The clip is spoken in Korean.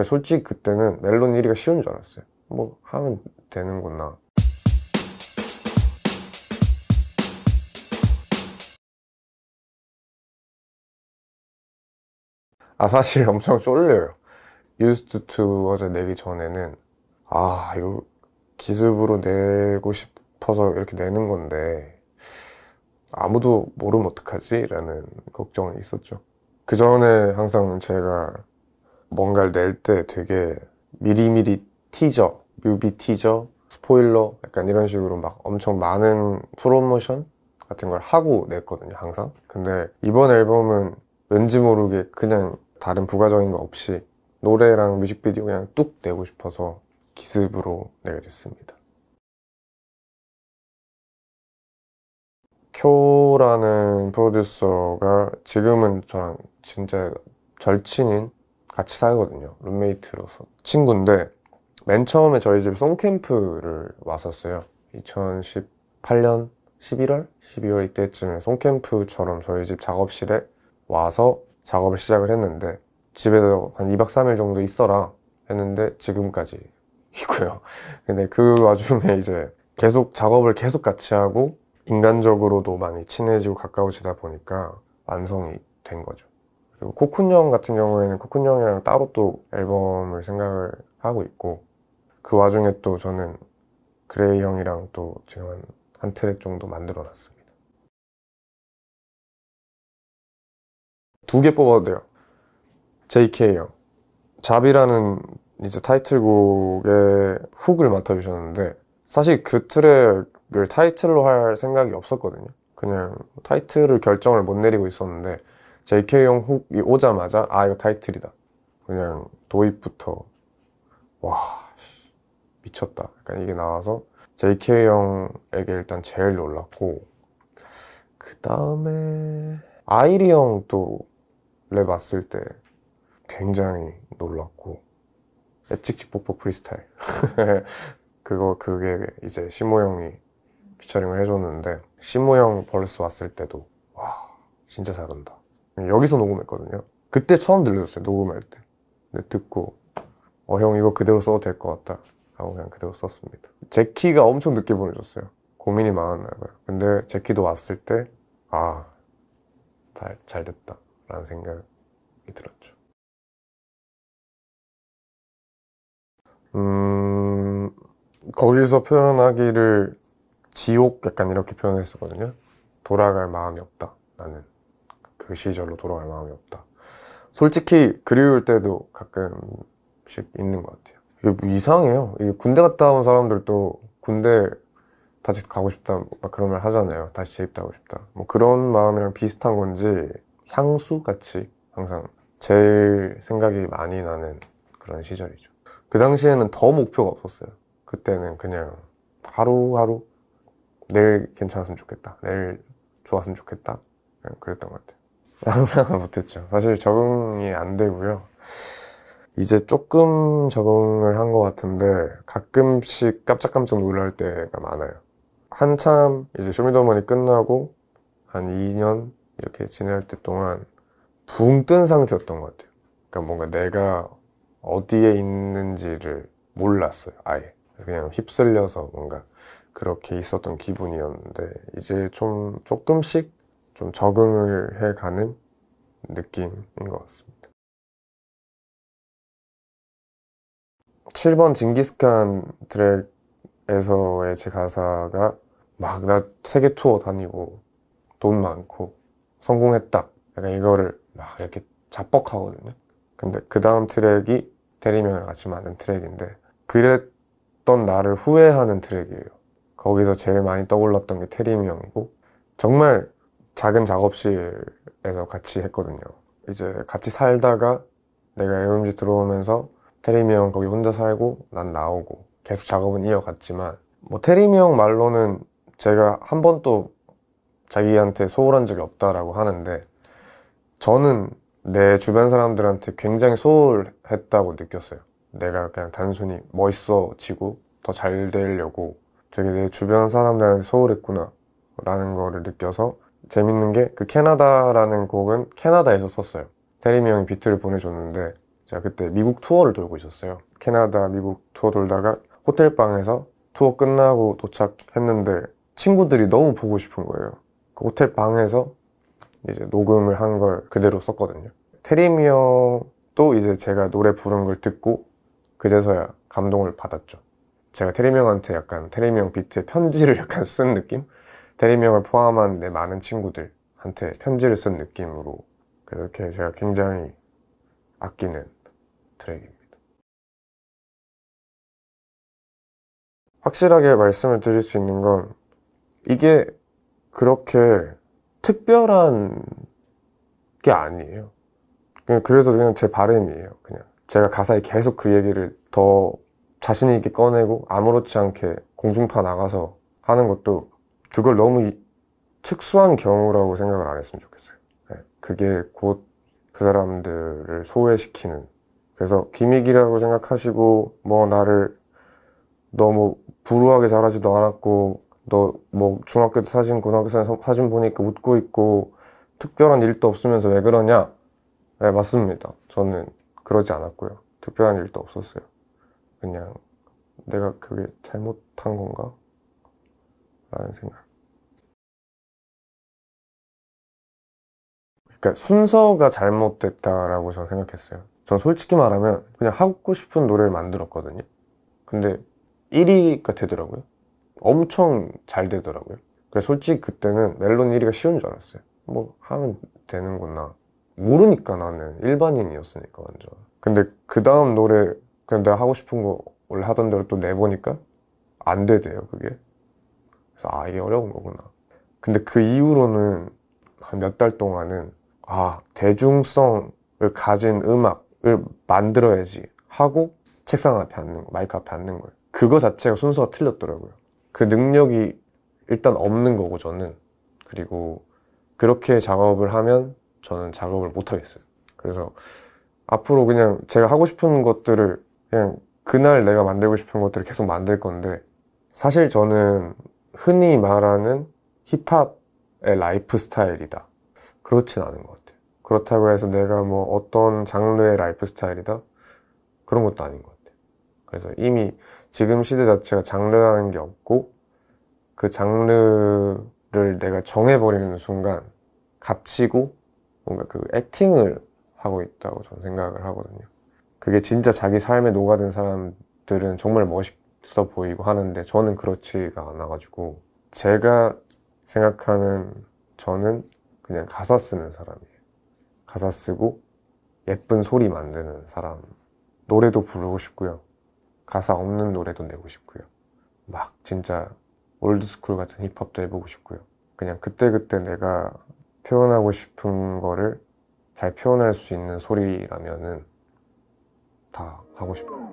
그래서 솔직히 그때는 멜론 1위가 쉬운 줄 알았어요 뭐 하면 되는구나 아 사실 엄청 쫄려요 used to 어제 내기 전에는 아 이거 기습으로 내고 싶어서 이렇게 내는 건데 아무도 모르면 어떡하지? 라는 걱정이 있었죠 그 전에 항상 제가 뭔가를 낼 때 되게 미리미리 티저, 뮤비 티저, 스포일러 약간 이런 식으로 막 엄청 많은 프로모션 같은 걸 하고 냈거든요 항상 근데 이번 앨범은 왠지 모르게 그냥 다른 부가적인 거 없이 노래랑 뮤직비디오 그냥 뚝 내고 싶어서 기습으로 내게 됐습니다 쿄라는 프로듀서가 지금은 저랑 진짜 절친인 같이 살거든요. 룸메이트로서. 친구인데, 맨 처음에 저희 집 송캠프를 왔었어요. 2018년 11월? 12월 이때쯤에 송캠프처럼 저희 집 작업실에 와서 작업을 시작을 했는데, 집에서 한 2박 3일 정도 있어라 했는데, 지금까지 있고요. 근데 그 와중에 이제 계속 작업을 계속 같이 하고, 인간적으로도 많이 친해지고 가까워지다 보니까 완성이 된 거죠. 그리고 코쿤 형 같은 경우에는 코쿤 형이랑 따로 또 앨범을 생각을 하고 있고 그 와중에 또 저는 그레이 형이랑 또 지금 한, 한 트랙 정도 만들어 놨습니다. 두 개 뽑아도 돼요. JK 형. 잡이라는 이제 타이틀곡의 훅을 맡아주셨는데 사실 그 트랙을 타이틀로 할 생각이 없었거든요. 그냥 타이틀을 결정을 못 내리고 있었는데 JK형 훅이 오자마자 아 이거 타이틀이다 그냥 도입부터 와 미쳤다 약간 이게 나와서 JK형에게 일단 제일 놀랐고 그 다음에 아이리 형도 랩봤을때 굉장히 놀랐고 찍찍뽀뽀 프리스타일 그거 그게 이제 심호 형이 피처링을 해줬는데 심호 형 벌스 왔을 때도 와 진짜 잘한다 네, 여기서 녹음했거든요. 그때 처음 들려줬어요. 녹음할 때. 근데 네, 듣고 어 형 이거 그대로 써도 될 것 같다 하고 그냥 그대로 썼습니다. 제키가 엄청 늦게 보내줬어요. 고민이 많았나 봐요. 근데 제키도 왔을 때 아, 잘, 잘 됐다 라는 생각이 들었죠. 음, 거기서 표현하기를 지옥 약간 이렇게 표현했었거든요. 돌아갈 마음이 없다. 나는. 그 시절로 돌아갈 마음이 없다. 솔직히 그리울 때도 가끔씩 있는 것 같아요. 이게 뭐 이상해요. 이게 군대 갔다 온 사람들도 군대 다시 가고 싶다 막 그런 말 하잖아요. 다시 재입다고 싶다. 뭐 그런 마음이랑 비슷한 건지 향수 같이 항상 제일 생각이 많이 나는 그런 시절이죠. 그 당시에는 더 목표가 없었어요. 그때는 그냥 하루하루 내일 괜찮았으면 좋겠다. 내일 좋았으면 좋겠다. 그냥 그랬던 것 같아요. 항상은 못했죠. 사실 적응이 안 되고요. 이제 조금 적응을 한 것 같은데 가끔씩 깜짝깜짝 놀랄 때가 많아요. 한참 이제 쇼미더머니 끝나고 한 2년 이렇게 지낼 때 동안 붕 뜬 상태였던 것 같아요. 그러니까 뭔가 내가 어디에 있는지를 몰랐어요. 아예 그냥 휩쓸려서 뭔가 그렇게 있었던 기분이었는데 이제 좀 조금씩 좀 적응을 해가는 느낌인 것 같습니다. 7번 징기스칸 드랙에서의 제 가사가 막 나 세계 투어 다니고 돈 많고 성공했다 약간 이거를 막 이렇게 자뻑하거든요. 근데 그 다음 트랙이 대리면을 같이 만든 트랙인데 그랬던 나를 후회하는 트랙이에요. 거기서 제일 많이 떠올랐던 게 테리미 형이고 정말 작은 작업실에서 같이 했거든요. 이제 같이 살다가 내가 AOMG 들어오면서 테리미 형 거기 혼자 살고 난 나오고 계속 작업은 이어갔지만 뭐 테리미 형 말로는 제가 한 번도 자기한테 소홀한 적이 없다라고 하는데 저는 내 주변 사람들한테 굉장히 소홀했다고 느꼈어요. 내가 그냥 단순히 멋있어지고 더 잘 되려고 되게 내 주변 사람들한테 소홀했구나 라는 거를 느껴서 재밌는 게 그 캐나다라는 곡은 캐나다에서 썼어요. 테리미 형이 비트를 보내줬는데 제가 그때 미국 투어를 돌고 있었어요. 캐나다, 미국 투어 돌다가 호텔방에서 투어 끝나고 도착했는데 친구들이 너무 보고 싶은 거예요. 그 호텔방에서 이제 녹음을 한 걸 그대로 썼거든요. 테리미 형도 이제 제가 노래 부른 걸 듣고 그제서야 감동을 받았죠. 제가 테리미 형한테 약간 테리미 형 비트에 편지를 약간 쓴 느낌? 대리명을 포함한 내 많은 친구들한테 편지를 쓴 느낌으로 그 이렇게 제가 굉장히 아끼는 트랙입니다. 확실하게 말씀을 드릴 수 있는 건 이게 그렇게 특별한 게 아니에요. 그냥 그래서 그냥 제 바램이에요. 그냥 제가 가사에 계속 그 얘기를 더 자신 있게 꺼내고 아무렇지 않게 공중파 나가서 하는 것도 그걸 너무 특수한 경우라고 생각을 안 했으면 좋겠어요. 네. 그게 곧 그 사람들을 소외시키는. 그래서 기믹이라고 생각하시고, 뭐 나를 너무 불우하게 자라지도 않았고, 너 뭐 중학교 때 사진, 고등학교 사 사진 보니까 웃고 있고, 특별한 일도 없으면서 왜 그러냐? 네, 맞습니다. 저는 그러지 않았고요. 특별한 일도 없었어요. 그냥 내가 그게 잘못한 건가? 라는 생각 그러니까 순서가 잘못됐다라고 저는 생각했어요 전 솔직히 말하면 그냥 하고 싶은 노래를 만들었거든요 근데 1위가 되더라고요 엄청 잘 되더라고요 그래서 솔직히 그때는 멜론 1위가 쉬운 줄 알았어요 뭐 하면 되는구나 모르니까 나는 일반인이었으니까 완전 근데 그 다음 노래 그냥 내가 하고 싶은 거 원래 하던 대로 또 내보니까 안 되대요 그게 그래서 아 이게 어려운 거구나. 근데 그 이후로는 한 몇 달 동안은 아 대중성을 가진 음악을 만들어야지 하고 책상 앞에 앉는 거, 마이크 앞에 앉는 거예요. 그거 자체가 순서가 틀렸더라고요. 그 능력이 일단 없는 거고 저는 그리고 그렇게 작업을 하면 저는 작업을 못 하겠어요. 그래서 앞으로 그냥 제가 하고 싶은 것들을 그냥 그날 내가 만들고 싶은 것들을 계속 만들 건데 사실 저는 흔히 말하는 힙합의 라이프 스타일이다. 그렇진 않은 것 같아요. 그렇다고 해서 내가 뭐 어떤 장르의 라이프 스타일이다? 그런 것도 아닌 것 같아요. 그래서 이미 지금 시대 자체가 장르라는 게 없고 그 장르를 내가 정해버리는 순간 갇히고 뭔가 그 액팅을 하고 있다고 저는 생각을 하거든요. 그게 진짜 자기 삶에 녹아든 사람들은 정말 멋있 고 있어 보이고 하는데 저는 그렇지가 않아가지고 제가 생각하는 저는 그냥 가사 쓰는 사람이에요. 가사 쓰고 예쁜 소리 만드는 사람. 노래도 부르고 싶고요. 가사 없는 노래도 내고 싶고요. 막 진짜 올드스쿨 같은 힙합도 해보고 싶고요. 그냥 그때그때 내가 표현하고 싶은 거를 잘 표현할 수 있는 소리라면은 다 하고 싶어요.